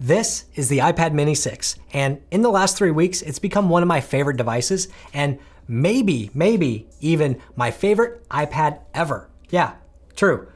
This is the iPad mini 6, and in the last three weeks, it's become one of my favorite devices, and maybe, maybe even my favorite iPad ever. Yeah, true.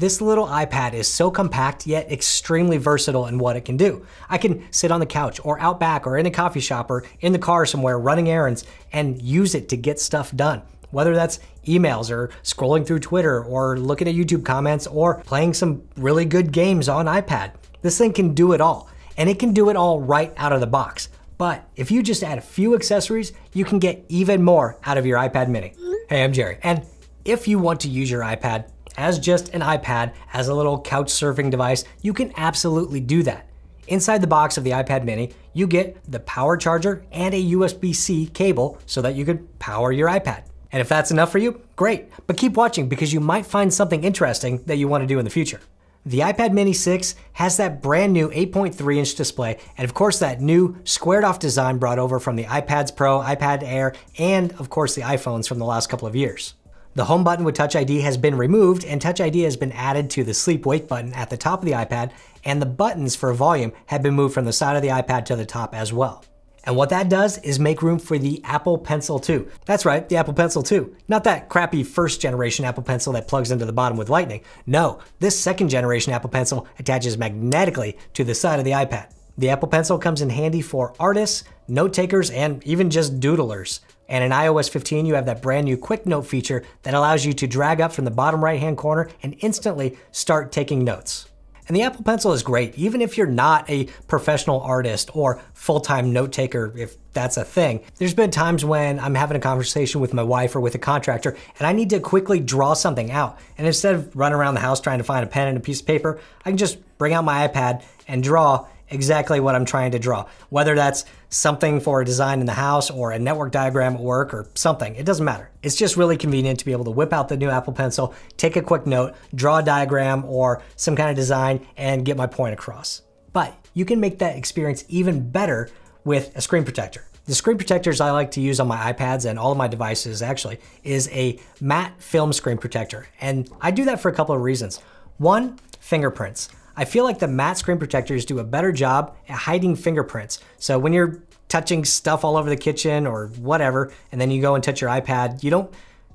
This little iPad is so compact yet extremely versatile in what it can do. I can sit on the couch or out back or in a coffee shop or in the car somewhere running errands and use it to get stuff done. Whether that's emails or scrolling through Twitter or looking at YouTube comments or playing some really good games on iPad. This thing can do it all, and it can do it all right out of the box. But if you just add a few accessories, you can get even more out of your iPad mini. Hey, I'm Jerry, and if you want to use your iPad as just an iPad, as a little couch surfing device, you can absolutely do that. Inside the box of the iPad mini, you get the power charger and a USB-C cable so that you could power your iPad. And if that's enough for you, great, but keep watching because you might find something interesting that you wanna do in the future. The iPad mini 6 has that brand new 8.3 inch display, and of course that new squared off design brought over from the iPads Pro, iPad Air, and of course the iPhones from the last couple of years. The home button with Touch ID has been removed and Touch ID has been added to the sleep wake button at the top of the iPad and the buttons for volume have been moved from the side of the iPad to the top as well. And what that does is make room for the Apple Pencil 2. That's right, the Apple Pencil 2. Not that crappy first generation Apple Pencil that plugs into the bottom with lightning. No, this second generation Apple Pencil attaches magnetically to the side of the iPad. The Apple Pencil comes in handy for artists, note takers, and even just doodlers. And in iOS 15, you have that brand new Quick Note feature that allows you to drag up from the bottom right hand corner and instantly start taking notes. And the Apple Pencil is great, even if you're not a professional artist or full-time note taker, if that's a thing. There's been times when I'm having a conversation with my wife or with a contractor and I need to quickly draw something out. And instead of running around the house trying to find a pen and a piece of paper, I can just bring out my iPad and draw exactly what I'm trying to draw. Whether that's something for a design in the house or a network diagram at work or something, it doesn't matter. It's just really convenient to be able to whip out the new Apple Pencil, take a quick note, draw a diagram or some kind of design and get my point across. But you can make that experience even better with a screen protector. The screen protectors I like to use on my iPads and all of my devices actually is a matte film screen protector. And I do that for a couple of reasons. One, fingerprints. I feel like the matte screen protectors do a better job at hiding fingerprints. So when you're touching stuff all over the kitchen or whatever, and then you go and touch your iPad, you don't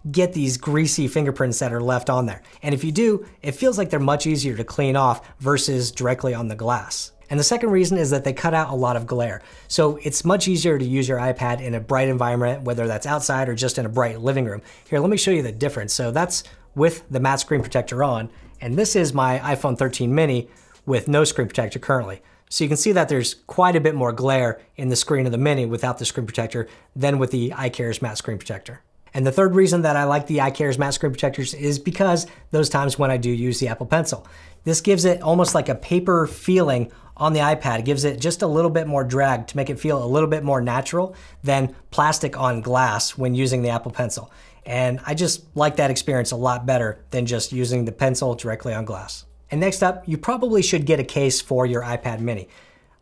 get these greasy fingerprints that are left on there. And if you do, it feels like they're much easier to clean off versus directly on the glass. And the second reason is that they cut out a lot of glare. So it's much easier to use your iPad in a bright environment, whether that's outside or just in a bright living room. Here, let me show you the difference. So that's with the matte screen protector on, and this is my iPhone 13 mini with no screen protector currently. So you can see that there's quite a bit more glare in the screen of the Mini without the screen protector than with the iCares matte screen protector. And the third reason that I like the iCares matte screen protectors is because those times when I do use the Apple Pencil. This gives it almost like a paper feeling on the iPad gives it just a little bit more drag to make it feel a little bit more natural than plastic on glass when using the Apple Pencil. And I just like that experience a lot better than just using the pencil directly on glass. And next up, you probably should get a case for your iPad mini.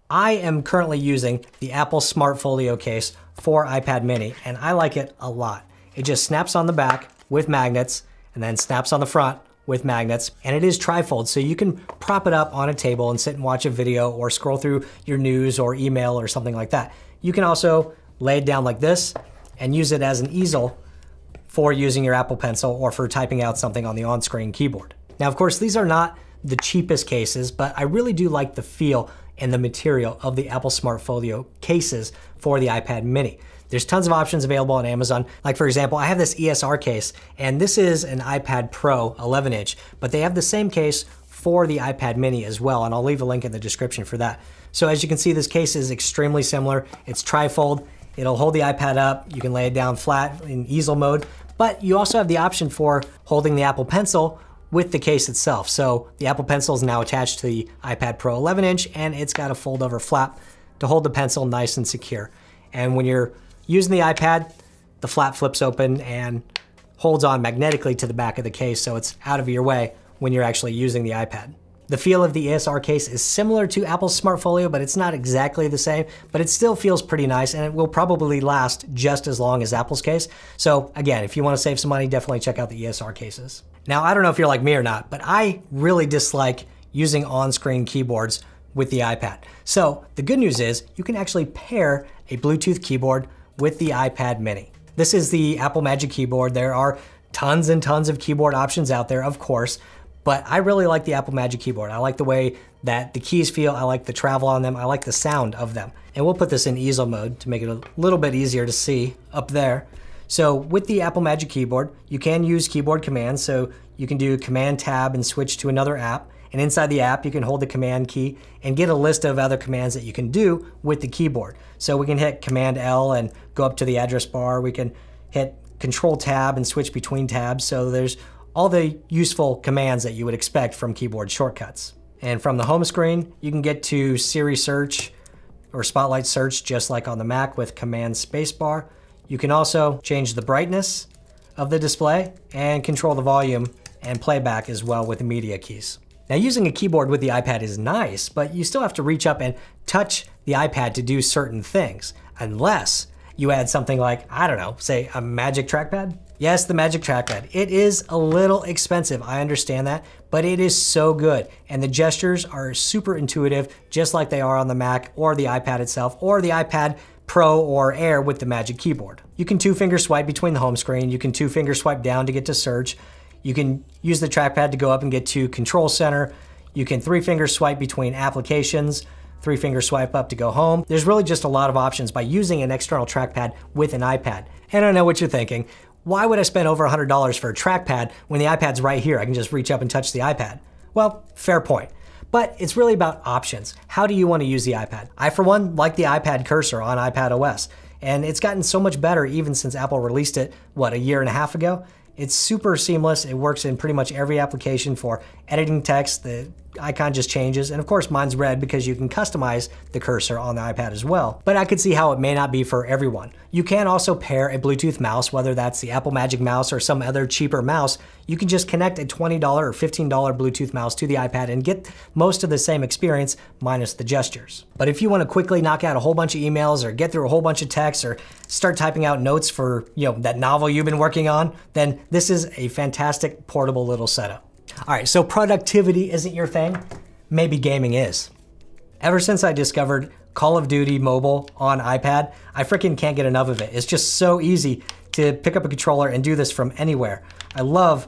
I am currently using the Apple Smart Folio case for iPad mini, and I like it a lot. It just snaps on the back with magnets and then snaps on the front with magnets, and it is trifold, so you can prop it up on a table and sit and watch a video or scroll through your news or email or something like that. You can also lay it down like this and use it as an easel for using your Apple Pencil or for typing out something on the on-screen keyboard. Now, of course, these are not the cheapest cases, but I really do like the feel and the material of the Apple SmartFolio cases for the iPad mini. There's tons of options available on Amazon. Like for example, I have this ESR case and this is an iPad Pro 11 inch, but they have the same case for the iPad mini as well. And I'll leave a link in the description for that. So as you can see, this case is extremely similar. It's trifold. It'll hold the iPad up. You can lay it down flat in easel mode, but you also have the option for holding the Apple Pencil with the case itself. So the Apple Pencil is now attached to the iPad Pro 11 inch and it's got a fold over flap to hold the pencil nice and secure. And when you're using the iPad, the flap flips open and holds on magnetically to the back of the case so it's out of your way when you're actually using the iPad. The feel of the ESR case is similar to Apple's Smartfolio, but it's not exactly the same, but it still feels pretty nice and it will probably last just as long as Apple's case. So again, if you wanna save some money, definitely check out the ESR cases. Now, I don't know if you're like me or not, but I really dislike using on-screen keyboards with the iPad. So the good news is you can actually pair a Bluetooth keyboard with the iPad mini. This is the Apple Magic Keyboard. There are tons and tons of keyboard options out there, of course, but I really like the Apple Magic Keyboard. I like the way that the keys feel, I like the travel on them, I like the sound of them. And we'll put this in easel mode to make it a little bit easier to see up there. So with the Apple Magic Keyboard, you can use keyboard commands. So you can do Command Tab and switch to another app. And inside the app, you can hold the Command key and get a list of other commands that you can do with the keyboard. So we can hit Command L and go up to the address bar. We can hit Control Tab and switch between tabs. So there's all the useful commands that you would expect from keyboard shortcuts. And from the home screen, you can get to Siri search or Spotlight search just like on the Mac with Command Spacebar. You can also change the brightness of the display and control the volume and playback as well with the media keys. Now using a keyboard with the iPad is nice, but you still have to reach up and touch the iPad to do certain things, unless you add something like, I don't know, say a magic trackpad? Yes, the Magic Trackpad. It is a little expensive, I understand that, but it is so good. And the gestures are super intuitive, just like they are on the Mac or the iPad itself, or the iPad Pro or Air with the Magic Keyboard. You can two finger swipe between the home screen. You can two finger swipe down to get to search. You can use the trackpad to go up and get to control center. You can three finger swipe between applications, three finger swipe up to go home. There's really just a lot of options by using an external trackpad with an iPad. And I know what you're thinking. Why would I spend over $100 for a trackpad when the iPad's right here? I can just reach up and touch the iPad. Well, fair point. But it's really about options. How do you want to use the iPad? I, for one, like the iPad cursor on iPad OS, and it's gotten so much better even since Apple released it, what, a year and a half ago? It's super seamless. It works in pretty much every application for editing text, the icon just changes. And of course, mine's red because you can customize the cursor on the iPad as well. But I could see how it may not be for everyone. You can also pair a Bluetooth mouse, whether that's the Apple Magic Mouse or some other cheaper mouse. You can just connect a $20 or $15 Bluetooth mouse to the iPad and get most of the same experience minus the gestures. But if you want to quickly knock out a whole bunch of emails or get through a whole bunch of texts or start typing out notes for, you know, that novel you've been working on, then this is a fantastic portable little setup. All right, so productivity isn't your thing? Maybe gaming is. Ever since I discovered Call of Duty Mobile on iPad, I freaking can't get enough of it. It's just so easy to pick up a controller and do this from anywhere. I love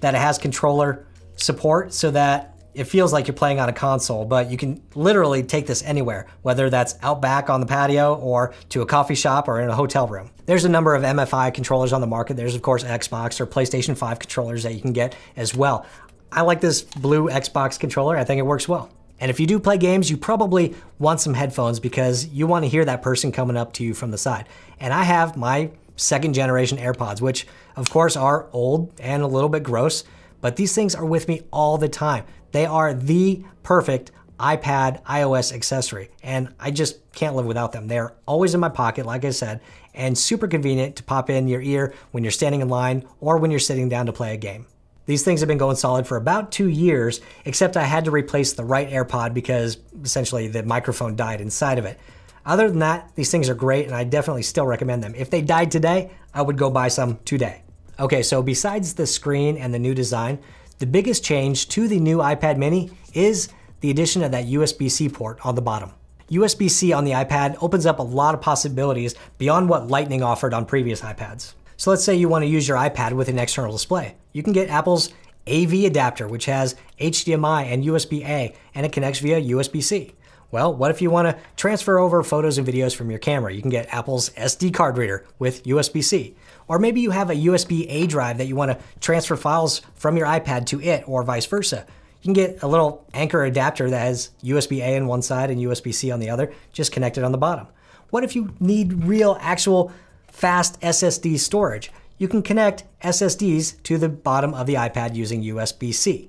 that it has controller support so that it feels like you're playing on a console, but you can literally take this anywhere, whether that's out back on the patio or to a coffee shop or in a hotel room. There's a number of MFI controllers on the market. There's of course Xbox or PlayStation 5 controllers that you can get as well. I like this blue Xbox controller. I think it works well. And if you do play games, you probably want some headphones because you want to hear that person coming up to you from the side. And I have my second generation AirPods, which of course are old and a little bit gross, but these things are with me all the time. They are the perfect iPad iOS accessory, and I just can't live without them. They're always in my pocket, like I said, and super convenient to pop in your ear when you're standing in line or when you're sitting down to play a game. These things have been going solid for about two years, except I had to replace the right AirPod because essentially the microphone died inside of it. Other than that, these things are great and I definitely still recommend them. If they died today, I would go buy some today. Okay, so besides the screen and the new design, the biggest change to the new iPad mini is the addition of that USB-C port on the bottom. USB-C on the iPad opens up a lot of possibilities beyond what Lightning offered on previous iPads. So let's say you want to use your iPad with an external display. You can get Apple's AV adapter, which has HDMI and USB-A, and it connects via USB-C. Well, what if you want to transfer over photos and videos from your camera? You can get Apple's SD card reader with USB-C. Or maybe you have a USB-A drive that you want to transfer files from your iPad to it or vice versa. You can get a little anchor adapter that has USB-A on one side and USB-C on the other, just connected on the bottom. What if you need real actual fast SSD storage? You can connect SSDs to the bottom of the iPad using USB-C.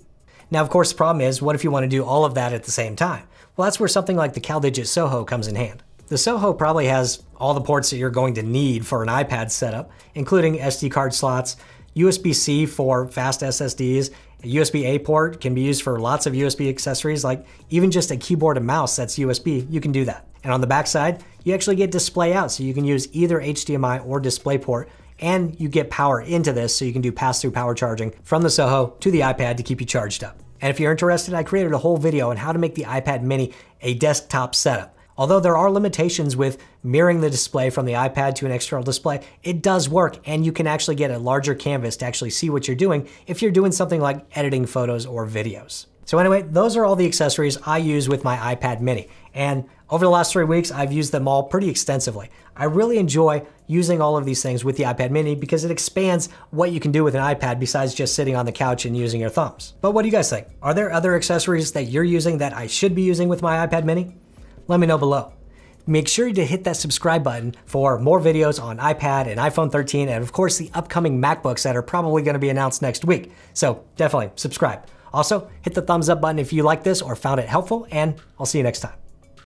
Now, of course, the problem is, what if you want to do all of that at the same time? Well, that's where something like the CalDigit Soho comes in hand. The Soho probably has all the ports that you're going to need for an iPad setup, including SD card slots, USB-C for fast SSDs, a USB-A port can be used for lots of USB accessories, like even just a keyboard and mouse that's USB, you can do that. And on the backside, you actually get display out, so you can use either HDMI or DisplayPort, and you get power into this, so you can do pass-through power charging from the Soho to the iPad to keep you charged up. And if you're interested, I created a whole video on how to make the iPad mini a desktop setup. Although there are limitations with mirroring the display from the iPad to an external display, it does work and you can actually get a larger canvas to actually see what you're doing if you're doing something like editing photos or videos. So anyway, those are all the accessories I use with my iPad mini. And over the last three weeks, I've used them all pretty extensively. I really enjoy using all of these things with the iPad mini because it expands what you can do with an iPad besides just sitting on the couch and using your thumbs. But what do you guys think? Are there other accessories that you're using that I should be using with my iPad mini? Let me know below. Make sure to hit that subscribe button for more videos on iPad and iPhone 13 and of course the upcoming MacBooks that are probably gonna be announced next week. So definitely subscribe. Also, hit the thumbs up button if you like this or found it helpful, and I'll see you next time.